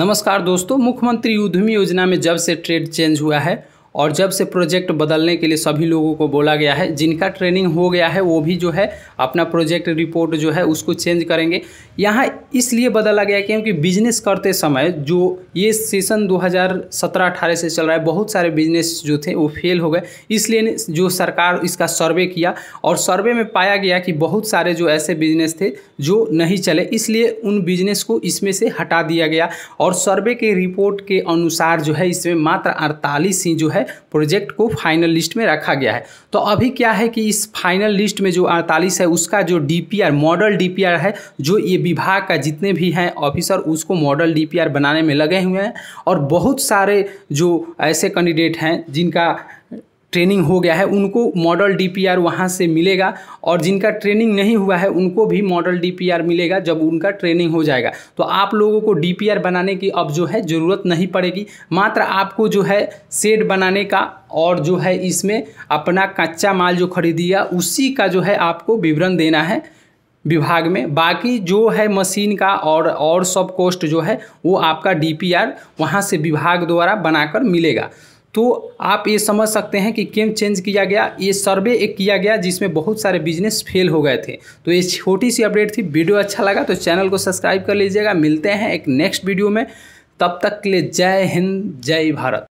नमस्कार दोस्तों मुख्यमंत्री उद्यमी योजना में जब से ट्रेड चेंज हुआ है और जब से प्रोजेक्ट बदलने के लिए सभी लोगों को बोला गया है जिनका ट्रेनिंग हो गया है वो भी जो है अपना प्रोजेक्ट रिपोर्ट जो है उसको चेंज करेंगे यहाँ इसलिए बदला गया क्योंकि बिजनेस करते समय जो ये सेशन 2017-18 से चल रहा है बहुत सारे बिजनेस जो थे वो फेल हो गए इसलिए जो सरकार इसका सर्वे किया और सर्वे में पाया गया कि बहुत सारे जो ऐसे बिजनेस थे जो नहीं चले इसलिए उन बिजनेस को इसमें से हटा दिया गया और सर्वे के रिपोर्ट के अनुसार जो है इसमें मात्र अड़तालीस ही जो है है प्रोजेक्ट को फाइनल लिस्ट में रखा गया है तो अभी क्या है कि इस फाइनल लिस्ट में जो अड़तालीस है उसका जो डी मॉडल डी है जो ये विभाग का जितने भी हैं ऑफिसर उसको मॉडल डी बनाने में लगे हुए हैं और बहुत सारे जो ऐसे कैंडिडेट हैं जिनका ट्रेनिंग हो गया है उनको मॉडल डी पी आर वहाँ से मिलेगा और जिनका ट्रेनिंग नहीं हुआ है उनको भी मॉडल डी पी आर मिलेगा जब उनका ट्रेनिंग हो जाएगा तो आप लोगों को डी पी आर बनाने की अब जो है ज़रूरत नहीं पड़ेगी मात्र आपको जो है सेड बनाने का और जो है इसमें अपना कच्चा माल जो खरीदिया उसी का जो है आपको विवरण देना है विभाग में बाकी जो है मशीन का और और सब कॉस्ट जो है वो आपका डी पी आर वहाँ से विभाग द्वारा बनाकर मिलेगा तो आप ये समझ सकते हैं कि क्यों चेंज किया गया ये सर्वे एक किया गया जिसमें बहुत सारे बिजनेस फेल हो गए थे तो ये छोटी सी अपडेट थी वीडियो अच्छा लगा तो चैनल को सब्सक्राइब कर लीजिएगा मिलते हैं एक नेक्स्ट वीडियो में तब तक के लिए जय हिंद जय भारत